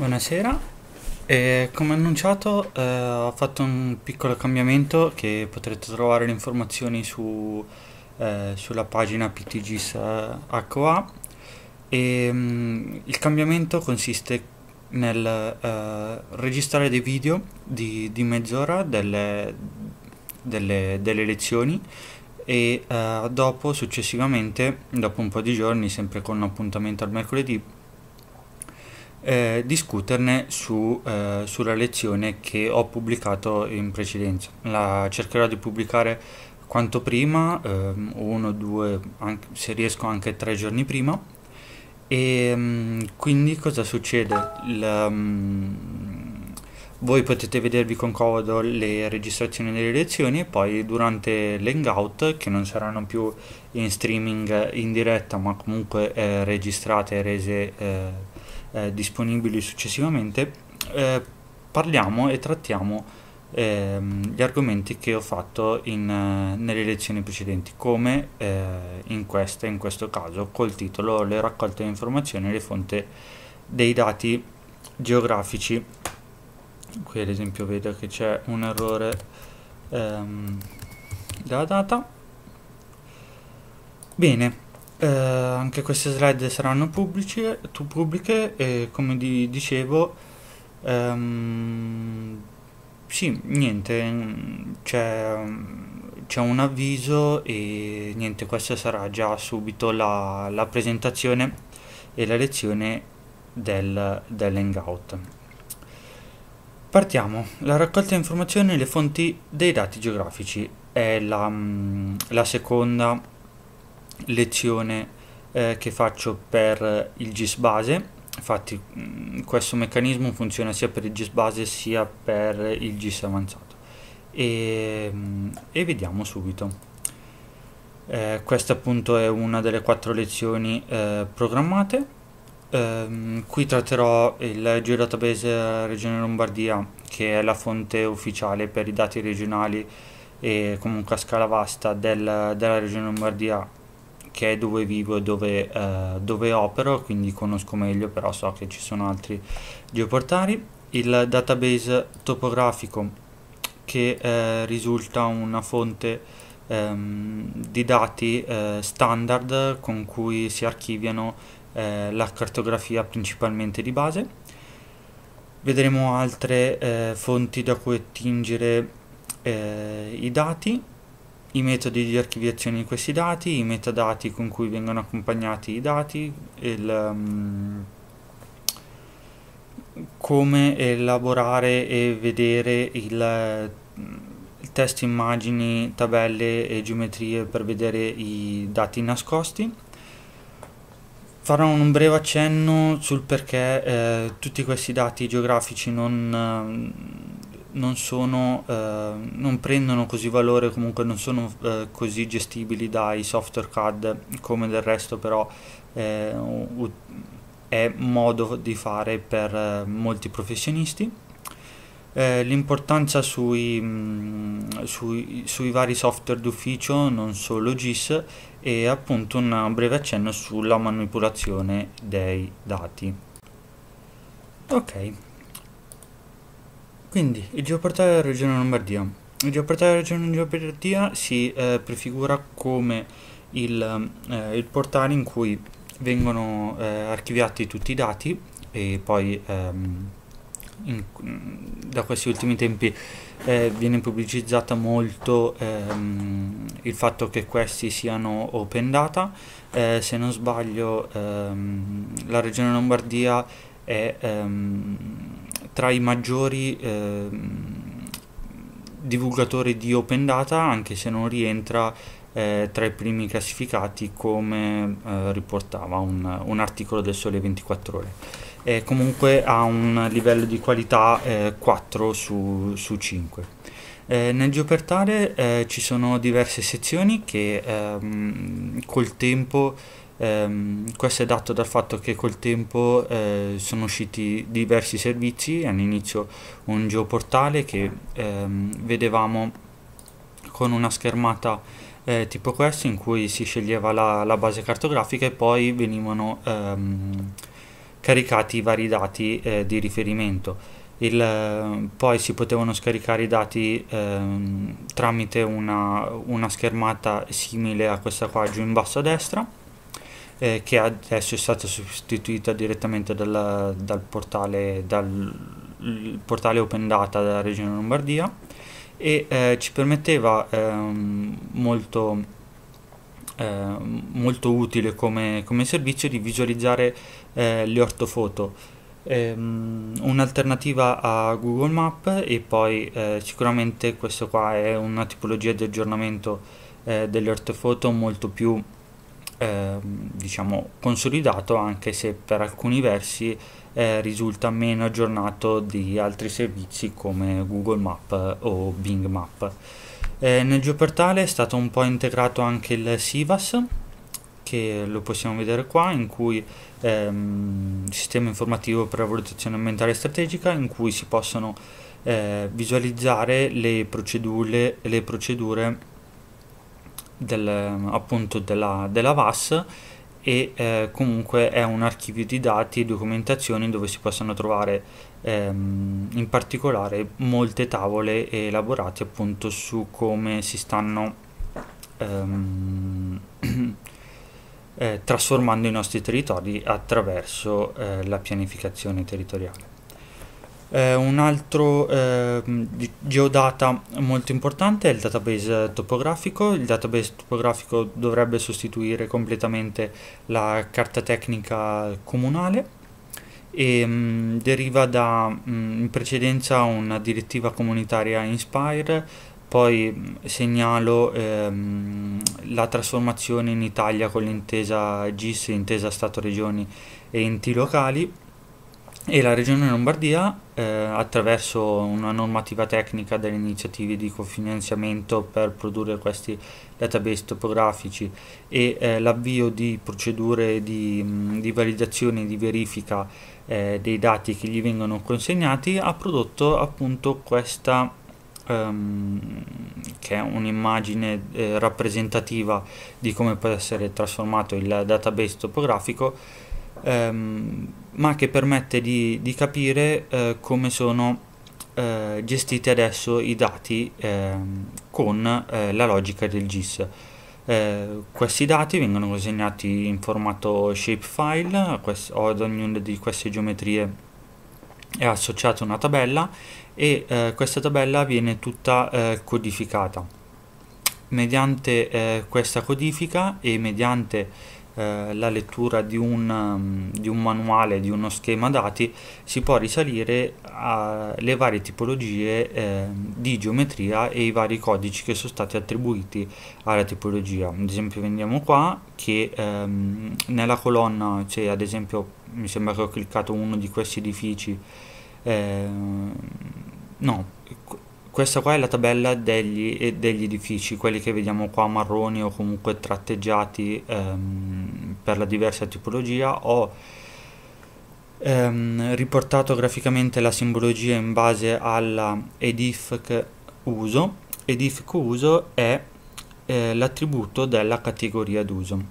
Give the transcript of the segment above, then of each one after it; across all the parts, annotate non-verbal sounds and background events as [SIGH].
Buonasera, eh, come annunciato eh, ho fatto un piccolo cambiamento che potrete trovare le informazioni su, eh, sulla pagina PTGIS HOA eh, e, mh, mm, il cambiamento consiste nel eh, registrare dei video di, di mezz'ora delle, delle, delle, lezioni e eh, dopo successivamente, dopo un po' di giorni, sempre con un appuntamento al mercoledì, eh, discuterne su, eh, sulla lezione che ho pubblicato in precedenza. La cercherò di pubblicare quanto prima, ehm, uno, due, anche, se riesco anche tre giorni prima. E ehm, quindi cosa succede? La, ehm, voi potete vedervi con comodo le registrazioni delle lezioni e poi durante l'hangout, che non saranno più in streaming in diretta, ma comunque eh, registrate e rese eh, eh, disponibili successivamente, eh, parliamo e trattiamo ehm, gli argomenti che ho fatto in, eh, nelle lezioni precedenti, come eh, in questa, in questo caso, col titolo Le raccolte di informazioni e le fonti dei dati geografici. Qui ad esempio vedo che c'è un errore ehm, della data. Bene, eh, anche queste slide saranno pubblici, pubbliche e come di, dicevo ehm, sì niente c'è, un avviso e niente questa sarà già subito la, la presentazione e la lezione del, hangout. partiamo la raccolta di informazioni e le fonti dei dati geografici è la, la seconda lezione eh, che faccio per il GIS base infatti mm, questo meccanismo funziona sia per il GIS base sia per il GIS avanzato e, mm, e vediamo subito eh, questa appunto è una delle quattro lezioni eh, programmate ehm, qui tratterò il geodatabase regione Lombardia che è la fonte ufficiale per i dati regionali e comunque a scala vasta del, della regione Lombardia che è dove vivo e dove, eh, dove opero, quindi conosco meglio, però so che ci sono altri geoportali. Il database topografico che eh, risulta una fonte ehm, di dati eh, standard con cui si archiviano eh, la cartografia principalmente di base. Vedremo altre eh, fonti da cui attingere eh, i dati i metodi di archiviazione di questi dati, i metadati con cui vengono accompagnati i dati, il, um, come elaborare e vedere il, il test immagini, tabelle e geometrie per vedere i dati nascosti. Farò un breve accenno sul perché eh, tutti questi dati geografici non... Eh, non, sono, eh, non prendono così valore, comunque non sono eh, così gestibili dai software CAD come del resto però eh, è modo di fare per eh, molti professionisti. Eh, l'importanza sui, mh, mm, sui, sui, vari software d'ufficio, non solo GIS, e appunto un breve accenno sulla manipolazione dei dati. Ok. Quindi, il geoportale della regione Lombardia. Il geoportale della regione Lombardia si eh, prefigura come il, eh, il, portale in cui vengono eh, archiviati tutti i dati e poi ehm, in, da questi ultimi tempi eh, viene pubblicizzato molto ehm, il fatto che questi siano open data. Eh, se non sbaglio ehm, la regione Lombardia è ehm, tra i maggiori eh, divulgatori di open data, anche se non rientra eh, tra i primi classificati come eh, riportava un, un, articolo del Sole 24 Ore. E comunque ha un livello di qualità 4 eh, su, su 5. Eh, nel Geopertare eh, ci sono diverse sezioni che ehm, col tempo Um, questo è dato dal fatto che col tempo eh, sono usciti diversi servizi, all'inizio un geoportale che ehm, vedevamo con una schermata eh, tipo questa in cui si sceglieva la, la base cartografica e poi venivano ehm, caricati i vari dati eh, di riferimento. Il, poi si potevano scaricare i dati ehm, tramite una, una schermata simile a questa qua giù in basso a destra eh, che adesso è stata sostituita direttamente dalla, dal, portale, dal portale Open Data della Regione Lombardia e eh, ci permetteva ehm, molto, eh, molto, utile come, come, servizio di visualizzare eh, le ortofoto ehm, un'alternativa a Google Map e poi eh, sicuramente questo qua è una tipologia di aggiornamento eh, delle ortofoto molto più Ehm, diciamo consolidato anche se per alcuni versi eh, risulta meno aggiornato di altri servizi come Google Map eh, o Bing Map. Eh, nel geoportale è stato un po' integrato anche il SIVAS che lo possiamo vedere qua in cui ehm, sistema informativo per la valutazione ambientale strategica in cui si possono eh, visualizzare le procedure, le procedure del, appunto della, della VAS e eh, comunque è un archivio di dati e documentazioni dove si possono trovare ehm, in particolare molte tavole elaborate appunto su come si stanno ehm, [CLEARS THROAT] eh, trasformando i nostri territori attraverso eh, la pianificazione territoriale. Eh, un altro eh, geodata molto importante è il database topografico. Il database topografico dovrebbe sostituire completamente la carta tecnica comunale e ehm, mh, deriva da mh, mm, in precedenza una direttiva comunitaria Inspire. Poi mm, segnalo ehm, la trasformazione in Italia con l'intesa GIS, intesa Stato-Regioni e enti locali e la Regione Lombardia, eh, attraverso una normativa tecnica delle iniziative di cofinanziamento per produrre questi database topografici e eh, l'avvio di procedure di, mm, di validazione e di verifica eh, dei dati che gli vengono consegnati, ha prodotto appunto questa ehm, che è un'immagine eh, rappresentativa di come può essere trasformato il database topografico. Um, ma che permette di, di capire eh, come sono eh, gestiti adesso i dati ehm, eh, con la logica del GIS. Eh, questi dati vengono consegnati in formato shapefile, quest- ad ognuna di queste geometrie è associata una tabella e eh, questa tabella viene tutta eh, codificata. Mediante questa codifica e mediante eh, la lettura di un, mm, di un, manuale, di uno schema dati, si può risalire alle varie tipologie eh, di geometria e i vari codici che sono stati attribuiti alla tipologia. Ad esempio vediamo qua che ehm, nella colonna, cioè ad esempio mi sembra che ho cliccato uno di questi edifici, eh, no, questa qua è la tabella degli, degli, edifici, quelli che vediamo qua marroni o comunque tratteggiati ehm, per la diversa tipologia. Ho ehm, riportato graficamente la simbologia in base alla edif che uso. Edif che uso è eh, l'attributo della categoria d'uso.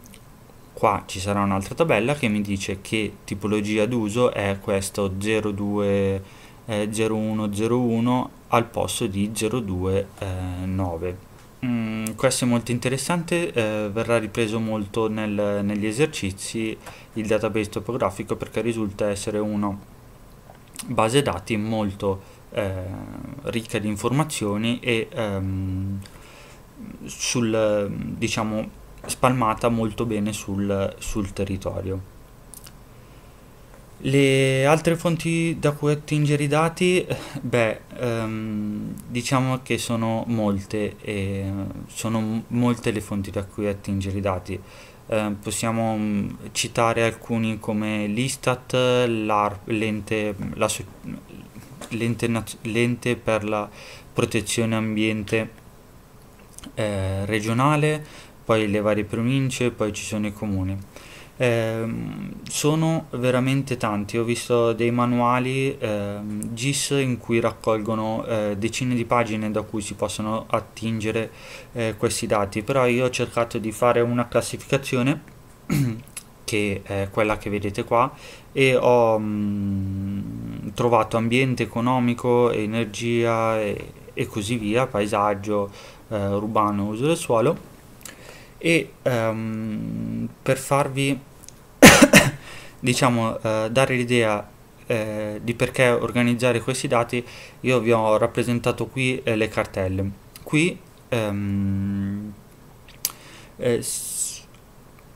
Qua ci sarà un'altra tabella che mi dice che tipologia d'uso è questo 02. 0101 al posto di 029. Eh, mm, questo è molto interessante, eh, verrà ripreso molto nel, negli esercizi il database topografico perché risulta essere una base dati molto eh, ricca di informazioni e ehm, sul, diciamo, spalmata molto bene sul, sul territorio. Le altre fonti da cui attingere i dati, beh, ehm, diciamo che sono molte e sono molte le fonti da cui attingere i dati. Eh, possiamo mh, mm, citare alcuni come l'Istat, l'ente, l'ente, per la protezione ambiente eh, regionale, poi le varie province, poi ci sono i comuni. Eh, sono veramente tanti, ho visto dei manuali eh, GIS in cui raccolgono eh, decine di pagine da cui si possono attingere eh, questi dati, però io ho cercato di fare una classificazione [CLEARS THROAT] che è quella che vedete qua e ho mh, mm, trovato ambiente economico, energia e, e così via, paesaggio, eh, urbano, uso del suolo e um, per farvi [COUGHS] diciamo eh, dare l'idea eh, di perché organizzare questi dati io vi ho rappresentato qui eh, le cartelle qui ehm, eh,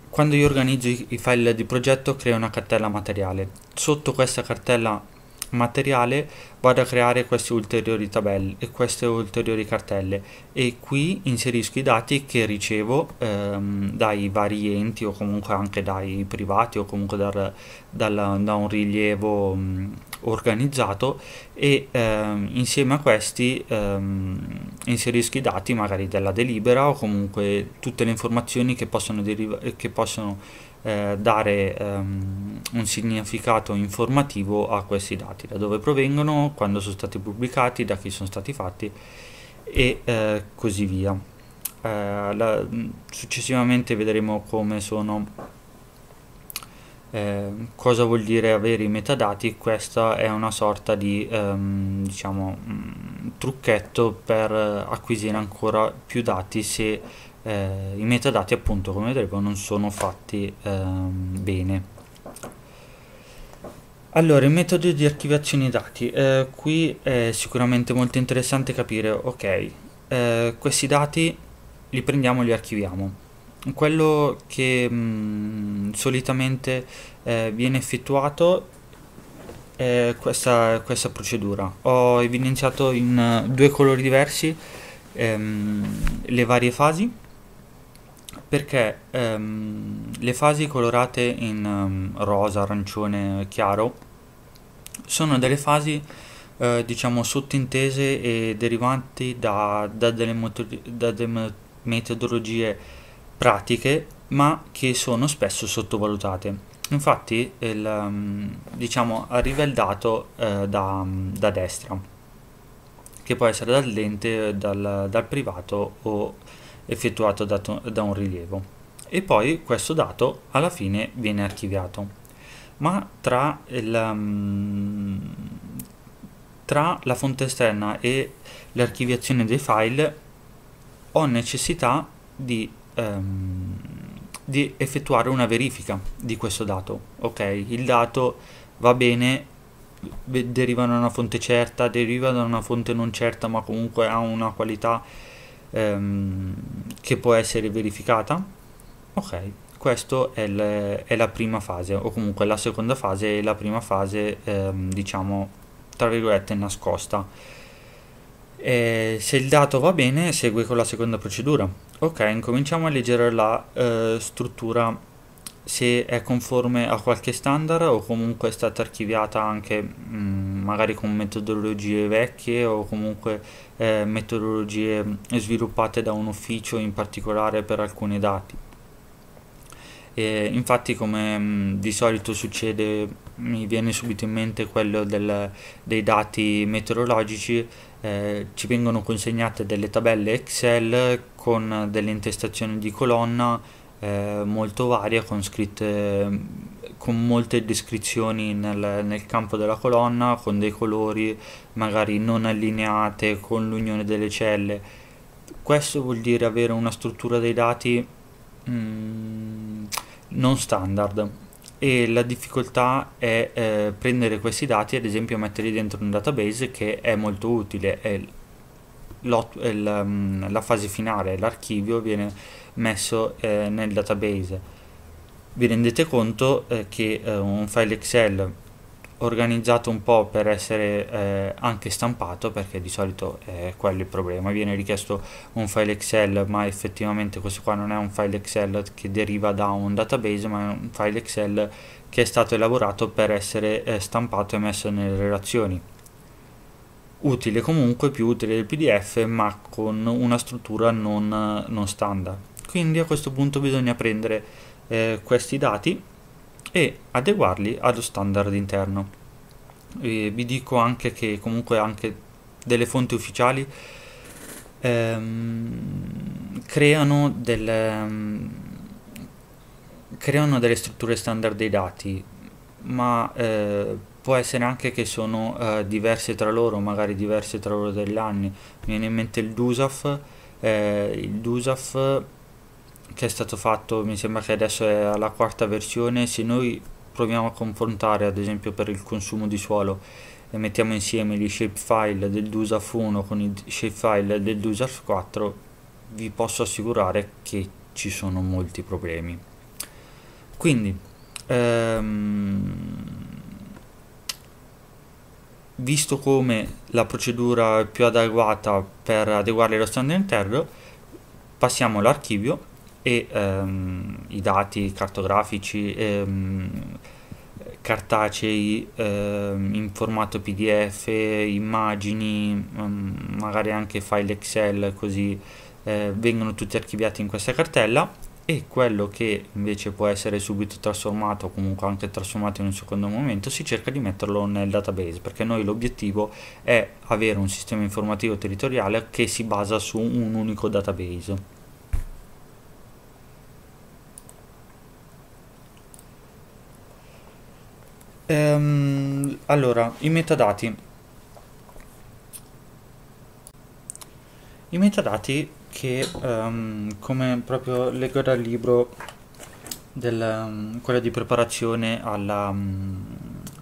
quando io organizzo i, i file di progetto creo una cartella materiale sotto questa cartella materiale vado a creare queste ulteriori tabelle e queste ulteriori cartelle e qui inserisco i dati che ricevo ehm, dai vari enti o comunque anche dai privati o comunque dal, dal, da un rilievo mh, mm, organizzato e ehm, insieme a questi ehm, inserisco i dati magari della delibera o comunque tutte le informazioni che possono, che possono eh, dare ehm, un significato informativo a questi dati, da dove provengono, quando sono stati pubblicati, da chi sono stati fatti e eh, così via. Eh, la, successivamente vedremo come sono eh, cosa vuol dire avere i metadati, questa è una sorta di ehm, diciamo, mm, trucchetto per eh, acquisire ancora più dati se eh, i metadati appunto come vedremo non sono fatti ehm, bene allora, il metodo di archiviazione dati. Eh, qui è sicuramente molto interessante capire, ok, eh, questi dati li prendiamo e li archiviamo. Quello che mh, mm, solitamente eh, viene effettuato è questa, questa, procedura. Ho evidenziato in due colori diversi ehm, le varie fasi perché ehm, le fasi colorate in um, rosa, arancione chiaro sono delle fasi eh, diciamo sottintese e derivanti da, da, delle da delle metodologie pratiche ma che sono spesso sottovalutate. Infatti, il, ehm, diciamo, arriva il dato eh, da, da, destra, che può essere dal lente, dal, dal privato o effettuato da, da un rilievo e poi questo dato alla fine viene archiviato. Ma tra, il, mm, tra la fonte esterna e l'archiviazione dei file ho necessità di, ehm, di, effettuare una verifica di questo dato. Ok, il dato va bene, deriva da una fonte certa, deriva da una fonte non certa, ma comunque ha una qualità ehm, che può essere verificata. Ok, questa è, è, la prima fase, o comunque la seconda fase e la prima fase, ehm, diciamo, tra virgolette, nascosta. E se il dato va bene, segue con la seconda procedura. Ok, incominciamo a leggere la eh, struttura se è conforme a qualche standard o comunque è stata archiviata anche mh, mm, magari con metodologie vecchie o comunque eh, metodologie sviluppate da un ufficio in particolare per alcuni dati. E infatti come mm, di solito succede mi viene subito in mente quello del, dei dati meteorologici eh, ci vengono consegnate delle tabelle Excel con delle intestazioni di colonna eh, molto varie con scritte con molte descrizioni nel, nel, campo della colonna, con dei colori magari non allineate, con l'unione delle celle. Questo vuol dire avere una struttura dei dati mm, non standard e la difficoltà è eh, prendere questi dati, ad esempio metterli dentro un database che è molto utile, è mm, la fase finale, l'archivio viene messo eh, nel database vi rendete conto eh, che eh, un file Excel organizzato un po' per essere eh, anche stampato perché di solito è quello il problema viene richiesto un file Excel ma effettivamente questo qua non è un file Excel che deriva da un database ma è un file Excel che è stato elaborato per essere eh, stampato e messo nelle relazioni utile comunque più utile del PDF ma con una struttura non, non standard quindi a questo punto bisogna prendere eh, questi dati e adeguarli allo standard interno. E vi dico anche che comunque anche delle fonti ufficiali ehm, creano, del, ehm, creano, delle strutture standard dei dati, ma eh, può essere anche che sono eh, diverse tra loro, magari diverse tra loro degli anni. Mi viene in mente il DUSAF, eh, il DUSAF che è stato fatto, mi sembra che adesso è alla quarta versione, se noi proviamo a confrontare ad esempio per il consumo di suolo e mettiamo insieme gli shapefile del DUSAF 1 con i shapefile del DUSAF 4 vi posso assicurare che ci sono molti problemi quindi ehm, visto come la procedura più adeguata per adeguare lo stand interno passiamo all'archivio e ehm, i dati cartografici ehm, cartacei ehm, in formato PDF, immagini, ehm, magari anche file Excel così eh, vengono tutti archiviati in questa cartella e quello che invece può essere subito trasformato o comunque anche trasformato in un secondo momento si cerca di metterlo nel database perché noi l'obiettivo è avere un sistema informativo territoriale che si basa su un unico database. Ehm, allora, i metadati. I metadati che, um, come proprio leggo dal libro, del, um, ehm, quello di preparazione alla, um, mm,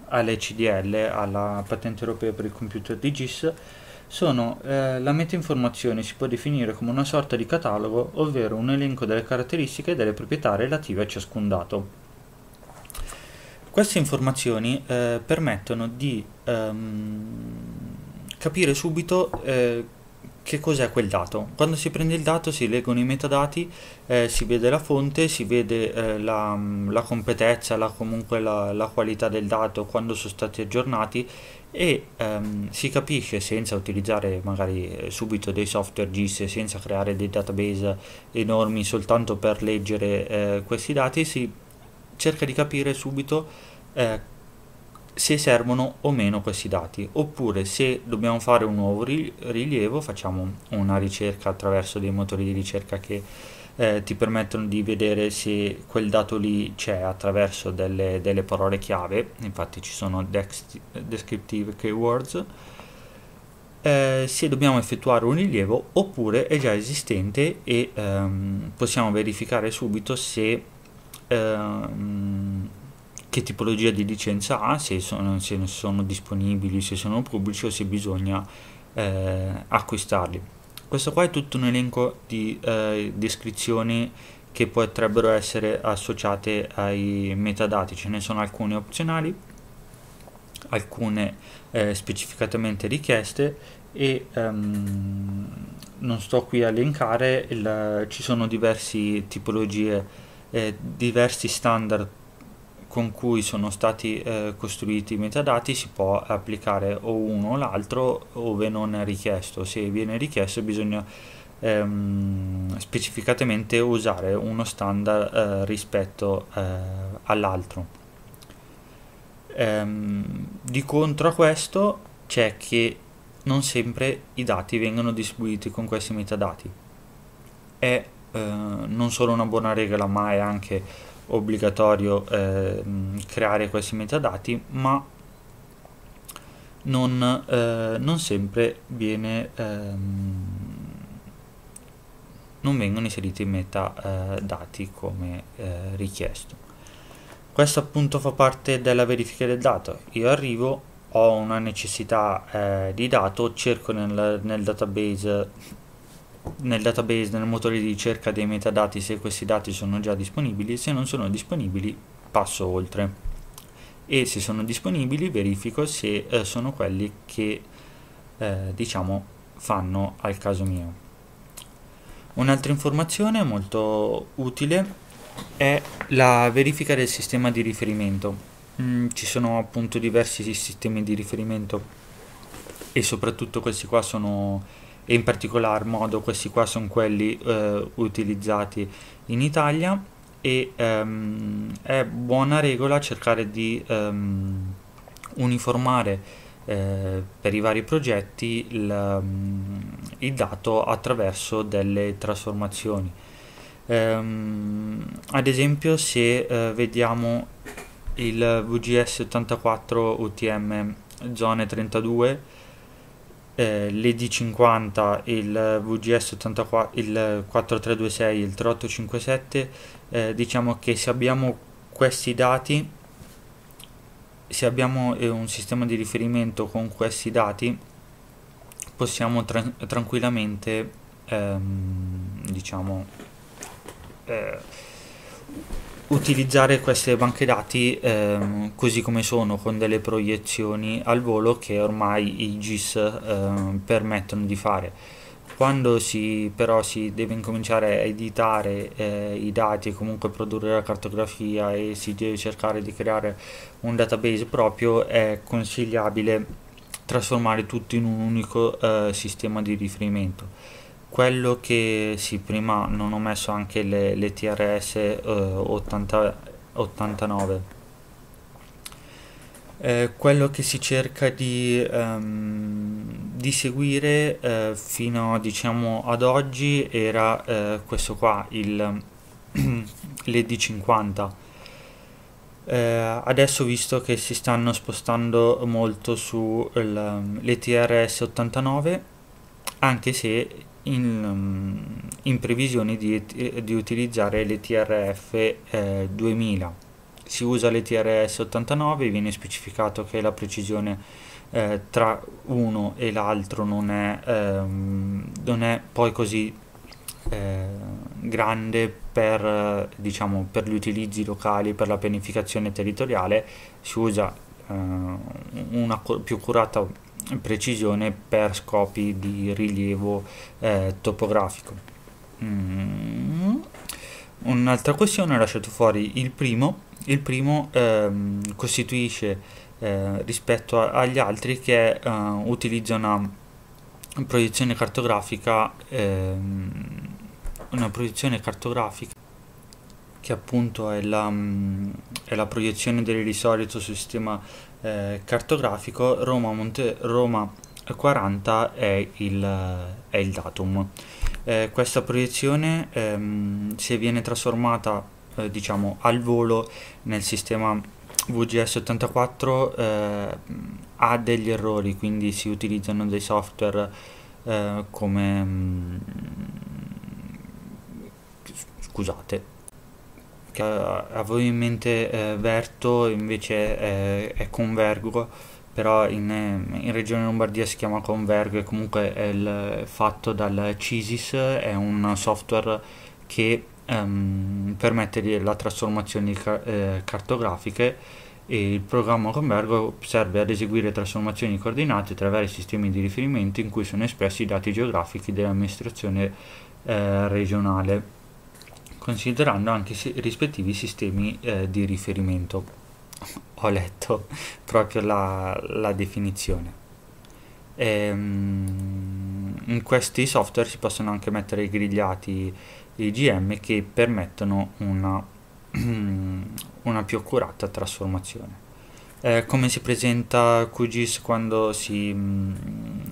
alle CDL, alla patente europea per il computer di GIS, sono eh, la metainformazione si può definire come una sorta di catalogo, ovvero un elenco delle caratteristiche e delle proprietà relative a ciascun dato. Queste informazioni eh, permettono di ehm, capire subito eh, che cos'è quel dato. Quando si prende il dato si leggono i metadati, eh, si vede la fonte, si vede eh, la, la, completezza, la, comunque la, la, qualità del dato, quando sono stati aggiornati e ehm, si capisce senza utilizzare magari eh, subito dei software GIS, senza creare dei database enormi soltanto per leggere eh, questi dati, si cerca di capire subito eh, se servono o meno questi dati oppure se dobbiamo fare un nuovo rilievo facciamo una ricerca attraverso dei motori di ricerca che eh, ti permettono di vedere se quel dato lì c'è attraverso delle, delle, parole chiave infatti ci sono descriptive keywords eh, se dobbiamo effettuare un rilievo oppure è già esistente e ehm, possiamo verificare subito se ehm, che tipologia di licenza ha, se, sono, se sono disponibili, se sono pubblici o se bisogna eh, acquistarli. Questo qua è tutto un elenco di eh, descrizioni che potrebbero essere associate ai metadati, ce ne sono alcune opzionali, alcune eh, specificatamente richieste e um, non sto qui a elencare, il, ci sono diverse tipologie, eh, diversi standard con cui sono stati eh, costruiti i metadati si può applicare o uno o l'altro ove non è richiesto. Se viene richiesto bisogna ehm, specificatamente usare uno standard eh, rispetto eh, all'altro. Ehm, di contro a questo c'è che non sempre i dati vengono distribuiti con questi metadati. È eh, non solo una buona regola ma è anche obbligatorio eh, creare questi metadati, ma non, eh, non sempre viene, ehm, non vengono inseriti i metadati eh, come eh, richiesto. Questo appunto fa parte della verifica del dato. Io arrivo, ho una necessità eh, di dato, cerco nel, nel database nel database, nel motore di ricerca dei metadati se questi dati sono già disponibili, se non sono disponibili passo oltre e se sono disponibili verifico se eh, sono quelli che eh, diciamo fanno al caso mio. Un'altra informazione molto utile è la verifica del sistema di riferimento. Mm, ci sono appunto diversi sistemi di riferimento e soprattutto questi qua sono e in particolar modo questi qua sono quelli eh, utilizzati in Italia e ehm, è buona regola cercare di ehm, uniformare eh, per i vari progetti il, ehm, il dato attraverso delle trasformazioni ehm, ad esempio se eh, vediamo il VGS84 UTM zone 32 eh, l'ED50, il VGS 84, il 4326 il 3857, eh, diciamo che se abbiamo questi dati, se abbiamo eh, un sistema di riferimento con questi dati, possiamo tra tranquillamente, ehm, diciamo, eh, utilizzare queste banche dati ehm, così come sono con delle proiezioni al volo che ormai i GIS ehm, permettono di fare quando si, però si deve incominciare a editare eh, i dati e comunque produrre la cartografia e si deve cercare di creare un database proprio è consigliabile trasformare tutto in un unico eh, sistema di riferimento quello che sì prima non ho messo anche le, le TRS eh, 80, 89 eh, quello che si cerca di, ehm, di seguire eh, fino diciamo ad oggi era eh, questo qua il l'ED50 [CLEARS THROAT] eh, adesso visto che si stanno spostando molto sulle TRS 89 anche se in, mm, in previsione di, eh, di, utilizzare l'ETRF eh, 2000. Si usa l'ETRS 89, viene specificato che la precisione eh, tra uno e l'altro non, ehm, non, è poi così eh, grande per, diciamo, per gli utilizzi locali, per la pianificazione territoriale, si usa eh, una più curata precisione per scopi di rilievo eh, topografico. Mm. Un'altra questione ho lasciato fuori il primo, il primo ehm, costituisce eh, rispetto a, agli altri che eh, utilizza una proiezione cartografica, ehm, una proiezione cartografica che appunto è la, mm, è la proiezione dell'irisolito sul sistema eh, cartografico, Roma, Monte, Roma 40 è il, è il datum. Eh, questa proiezione, ehm, se viene trasformata eh, diciamo al volo nel sistema VGS84, eh, ha degli errori, quindi si utilizzano dei software eh, come. Mh, mm, scusate, che eh, avevo in mente eh, Verto invece è, è Convergo però in, eh, in, regione Lombardia si chiama Convergo e comunque è il, fatto dal CISIS è un software che ehm, permette la trasformazione car eh, cartografiche e il programma Convergo serve ad eseguire trasformazioni di coordinate tra vari sistemi di riferimento in cui sono espressi i dati geografici dell'amministrazione eh, regionale considerando anche i rispettivi sistemi eh, di riferimento. Ho letto proprio la, la definizione. Ehm, in questi software si possono anche mettere i grigliati IGM che permettono una, [CLEARS THROAT] una più accurata trasformazione. Eh, come si presenta QGIS quando si... Mh, mm,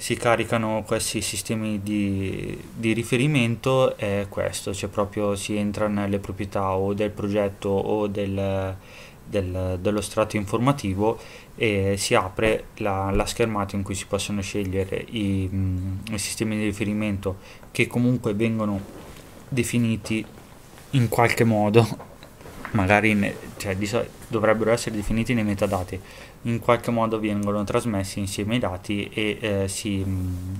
si caricano questi sistemi di, di riferimento è questo, cioè proprio si entra nelle proprietà o del progetto o del, del, dello strato informativo e si apre la, la, schermata in cui si possono scegliere i, mm, i sistemi di riferimento che comunque vengono definiti in qualche modo magari ne, cioè, so, dovrebbero essere definiti nei metadati in qualche modo vengono trasmessi insieme i dati e eh, si, mm,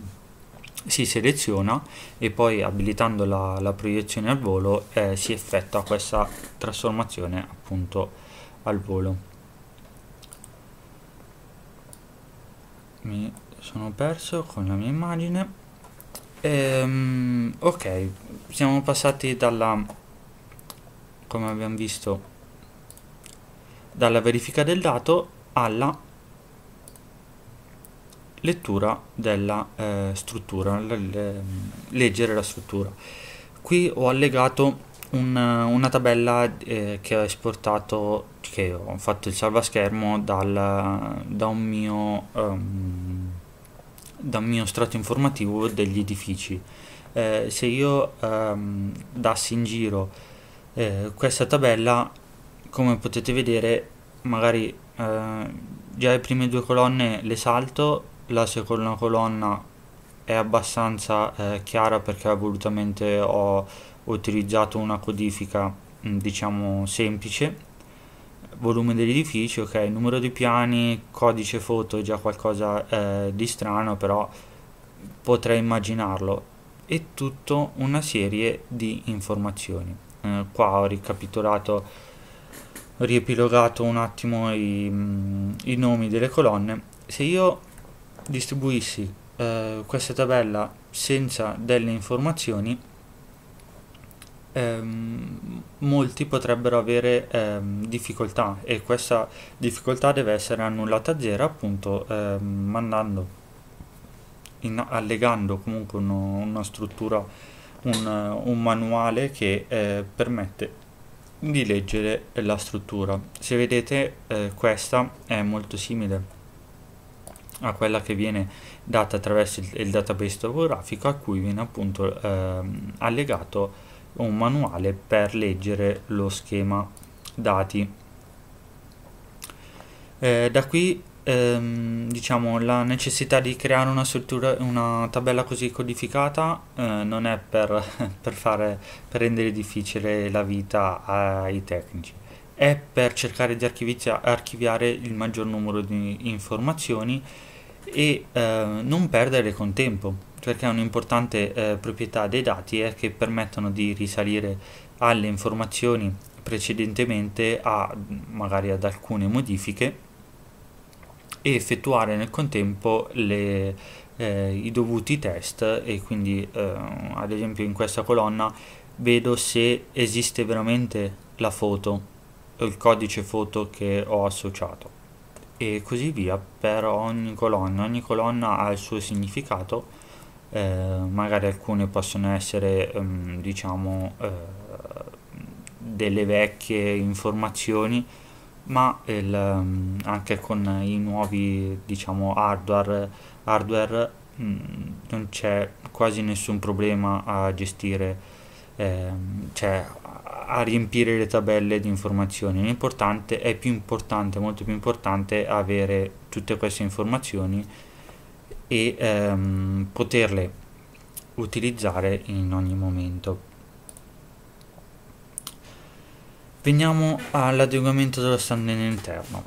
si, seleziona e poi abilitando la, la proiezione al volo eh, si effettua questa trasformazione appunto al volo. Mi sono perso con la mia immagine. Ehm, ok, siamo passati dalla, come abbiamo visto, dalla verifica del dato alla lettura della eh, struttura, ehm, leggere la struttura. Qui ho allegato un, una tabella eh, che ho esportato, che ho fatto il salvaschermo dal, da, un mio, um, da un mio strato informativo degli edifici. Eh, se io um, dassi in giro eh, questa tabella, come potete vedere, magari eh, già le prime due colonne le salto, la seconda colonna è abbastanza eh, chiara perché volutamente ho utilizzato una codifica mm, diciamo semplice volume dell'edificio, ok, numero di piani, codice foto è già qualcosa eh, di strano, però potrei immaginarlo. E tutta una serie di informazioni. Eh, qua ho ricapitolato riepilogato un attimo i, i nomi delle colonne, se io distribuissi eh, questa tabella senza delle informazioni, ehm, molti potrebbero avere ehm, difficoltà e questa difficoltà deve essere annullata a zero appunto ehm, mandando in, allegando comunque uno, una struttura, un, un manuale che eh, permette di leggere la struttura se vedete eh, questa è molto simile a quella che viene data attraverso il, il database topografico a cui viene appunto eh, allegato un manuale per leggere lo schema dati eh, da qui ehm, diciamo, la necessità di creare una, struttura, una tabella così codificata eh, non è per, [LAUGHS] per, fare, per rendere difficile la vita ai tecnici, è per cercare di archiviare il maggior numero di informazioni e eh, non perdere con tempo perché un'importante eh, proprietà dei dati è che permettono di risalire alle informazioni precedentemente a magari ad alcune modifiche e effettuare nel contempo le, eh, i dovuti test e quindi eh, ad esempio in questa colonna vedo se esiste veramente la foto o il codice foto che ho associato e così via per ogni colonna ogni colonna ha il suo significato eh, magari alcune possono essere ehm, diciamo eh, delle vecchie informazioni ma il, mm, anche con i nuovi diciamo, hardware, hardware mh, mm, non c'è quasi nessun problema a gestire, eh, cioè a riempire le tabelle di informazioni. L'importante è più importante, molto più importante avere tutte queste informazioni e ehm, poterle utilizzare in ogni momento. Veniamo all'adeguamento dello stand interno,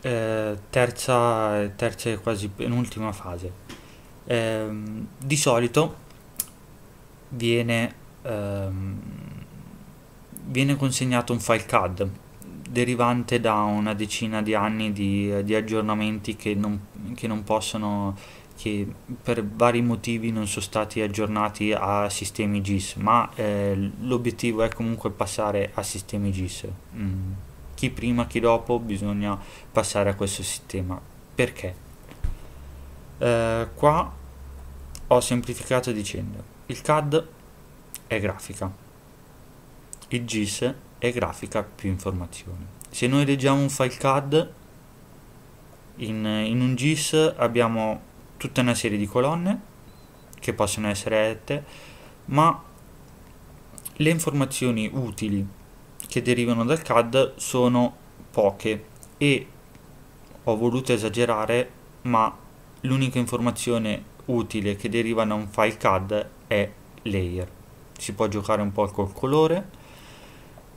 eh, terza, terza e quasi penultima fase. Eh, di solito viene, ehm, viene consegnato un file CAD derivante da una decina di anni di, di aggiornamenti che non, che non possono che per vari motivi non sono stati aggiornati a sistemi GIS, ma eh, l'obiettivo è comunque passare a sistemi GIS. Mm. Chi prima, chi dopo, bisogna passare a questo sistema. Perché? Eh, qua ho semplificato dicendo il CAD è grafica, il GIS è grafica più informazioni. Se noi leggiamo un file CAD in, in un GIS abbiamo tutta una serie di colonne che possono essere lette, ma le informazioni utili che derivano dal CAD sono poche e ho voluto esagerare, ma l'unica informazione utile che deriva da un file CAD è layer. Si può giocare un po' col colore,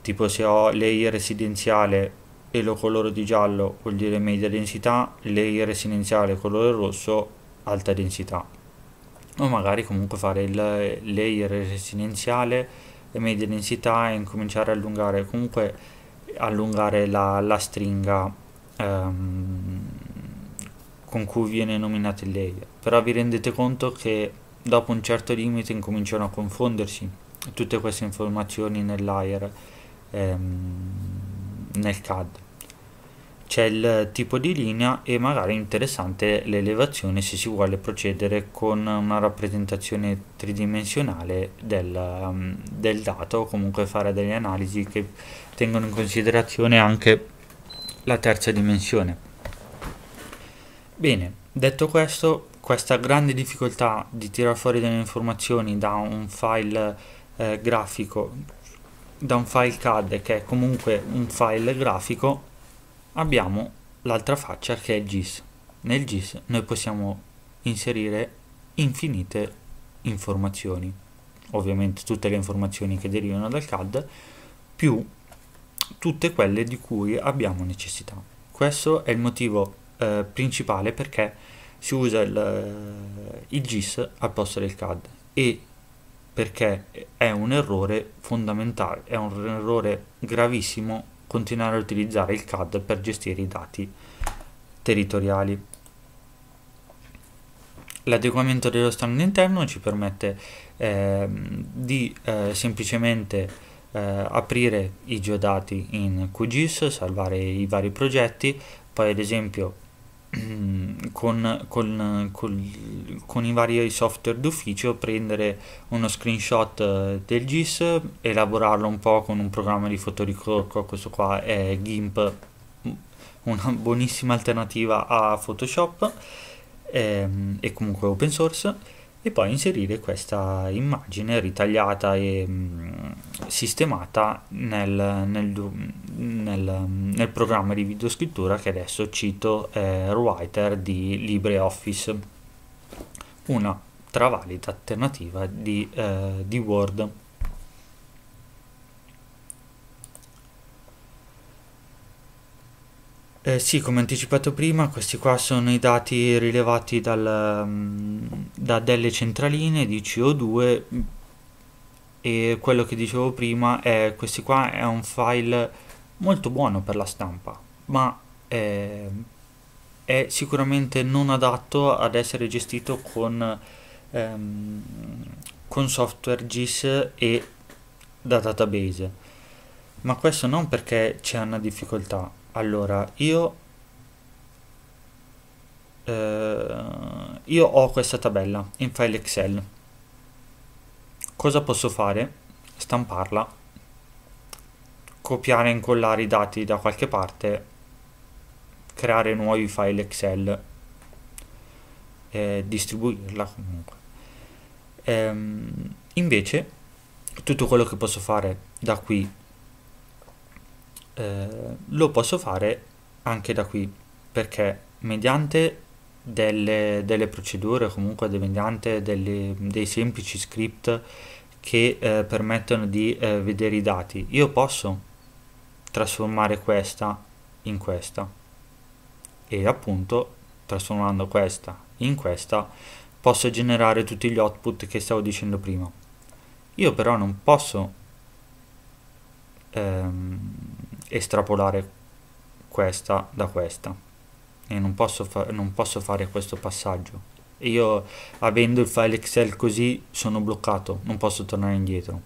tipo se ho layer residenziale e lo coloro di giallo vuol dire media densità, layer residenziale colore rosso alta densità o magari comunque fare il layer residenziale e media densità e incominciare a allungare comunque allungare la, la stringa ehm, con cui viene nominato il layer però vi rendete conto che dopo un certo limite incominciano a confondersi tutte queste informazioni nel layer ehm, nel CAD c'è il tipo di linea e magari è interessante l'elevazione se si vuole procedere con una rappresentazione tridimensionale del, um, del dato o comunque fare delle analisi che tengono in considerazione anche la terza dimensione. Bene, detto questo, questa grande difficoltà di tirare fuori delle informazioni da un file eh, grafico, da un file CAD che è comunque un file grafico, abbiamo l'altra faccia che è il GIS. Nel GIS noi possiamo inserire infinite informazioni, ovviamente tutte le informazioni che derivano dal CAD, più tutte quelle di cui abbiamo necessità. Questo è il motivo eh, principale perché si usa il, eh, il GIS al posto del CAD e perché è un errore fondamentale, è un errore gravissimo continuare a utilizzare il CAD per gestire i dati territoriali. L'adeguamento dello standard interno ci permette eh, di eh, semplicemente eh, aprire i geodati in QGIS, salvare i vari progetti, poi ad esempio Mm, con, con, con, con, i vari software d'ufficio prendere uno screenshot eh, del GIS, elaborarlo un po' con un programma di fotoricorco, questo qua è GIMP, mm, una buonissima alternativa a Photoshop ehm, e comunque open source e poi inserire questa immagine ritagliata e mm, sistemata nel, nel, nel, nel, programma di videoscrittura che adesso cito eh, Writer di LibreOffice una travalida alternativa di, eh, di Word Eh sì, come anticipato prima, questi qua sono i dati rilevati dal, mm, da delle centraline di CO2 e quello che dicevo prima è questi qua è un file molto buono per la stampa, ma è, eh, è sicuramente non adatto ad essere gestito con, ehm, con software GIS e da database. Ma questo non perché c'è una difficoltà, allora io eh, io ho questa tabella in file excel cosa posso fare stamparla copiare e incollare i dati da qualche parte creare nuovi file excel e distribuirla comunque ehm, invece tutto quello che posso fare da qui eh, lo posso fare anche da qui perché mediante delle, delle procedure comunque mediante delle, dei semplici script che eh, permettono di eh, vedere i dati io posso trasformare questa in questa e appunto trasformando questa in questa posso generare tutti gli output che stavo dicendo prima io però non posso ehm, estrapolare questa da questa e non posso, non posso fare questo passaggio io avendo il file Excel così sono bloccato, non posso tornare indietro.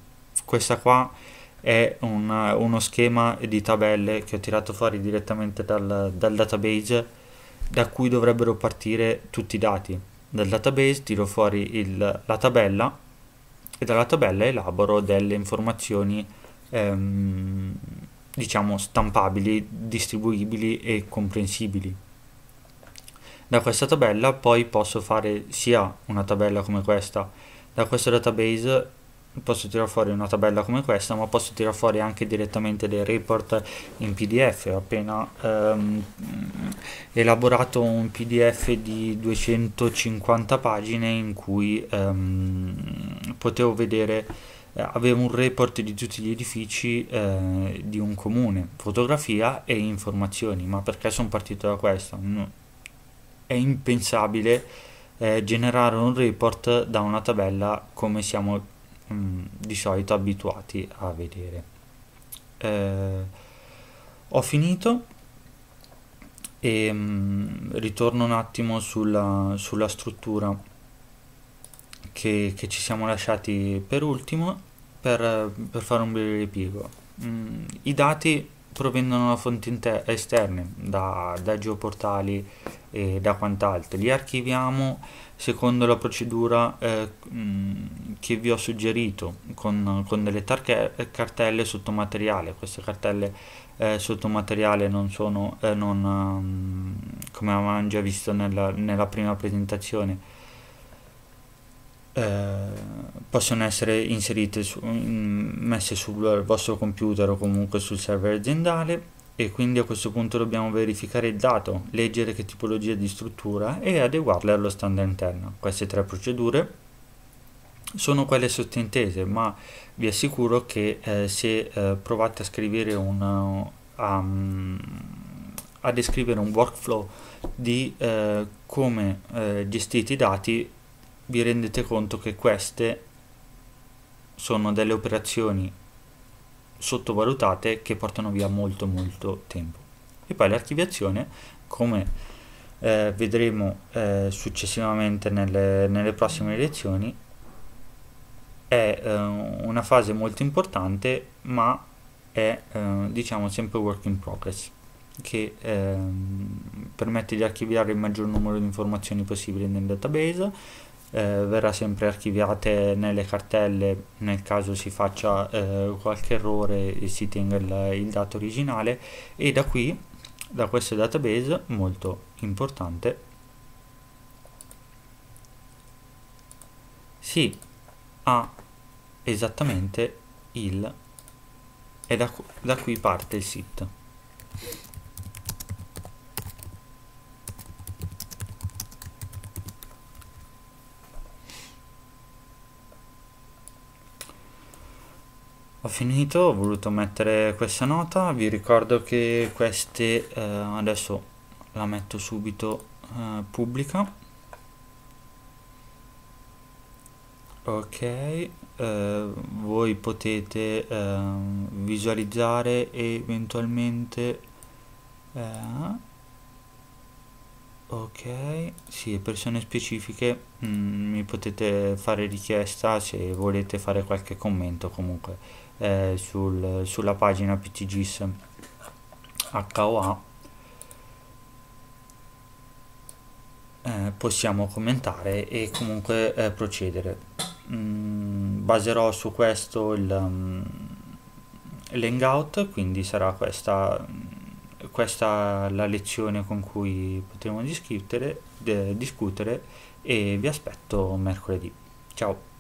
Questa qua è un, uno schema di tabelle che ho tirato fuori direttamente dal, dal, database da cui dovrebbero partire tutti i dati. Dal database tiro fuori il, la tabella e dalla tabella elaboro delle informazioni ehm, diciamo stampabili, distribuibili e comprensibili. Da questa tabella poi posso fare sia una tabella come questa, da questo database posso tirare fuori una tabella come questa, ma posso tirare fuori anche direttamente dei report in PDF. Ho appena ehm, elaborato un PDF di 250 pagine in cui ehm, potevo vedere eh, aveva un report di tutti gli edifici eh, di un comune, fotografia e informazioni, ma perché sono partito da questo? No. È impensabile eh, generare un report da una tabella come siamo mh, mm, di solito abituati a vedere. Eh, ho finito e mh, mm, ritorno un attimo sulla, sulla struttura che, che ci siamo lasciati per ultimo per, per fare un breve ripiego. Mm, I dati provengono da fonti esterne, da, da, geoportali e da quant'altro. Li archiviamo secondo la procedura eh, mm, che vi ho suggerito, con, con delle cartelle sotto Queste cartelle eh, sotto non sono, eh, non, um, come avevamo già visto nella, nella prima presentazione, eh, possono essere inserite su, messe sul vostro computer o comunque sul server aziendale e quindi a questo punto dobbiamo verificare il dato, leggere che tipologia di struttura e adeguarle allo standard interno. Queste tre procedure sono quelle sottintese, ma vi assicuro che eh, se eh, provate a scrivere una, mm, a descrivere un workflow di eh, come eh, gestite i dati vi rendete conto che queste sono delle operazioni sottovalutate che portano via molto molto tempo e poi l'archiviazione come eh, vedremo eh, successivamente nelle, nelle, prossime lezioni è eh, una fase molto importante ma è eh, diciamo sempre work in progress che ehm, permette di archiviare il maggior numero di informazioni possibile nel database eh, verrà sempre archiviate nelle cartelle nel caso si faccia eh, qualche errore e si tenga il, il dato originale e da qui da questo database molto importante si ha esattamente il e da, da qui parte il sit ho finito ho voluto mettere questa nota vi ricordo che queste eh, adesso la metto subito eh, pubblica ok eh, voi potete ehm, visualizzare e eventualmente eh, ok sì persone specifiche mh, mm, mi potete fare richiesta se volete fare qualche commento comunque eh, sul, sulla pagina ptgis hoa eh, possiamo commentare e comunque eh, procedere mm, baserò su questo il um, mm, hangout quindi sarà questa mm, questa la lezione con cui potremo discutere, eh, discutere e vi aspetto mercoledì ciao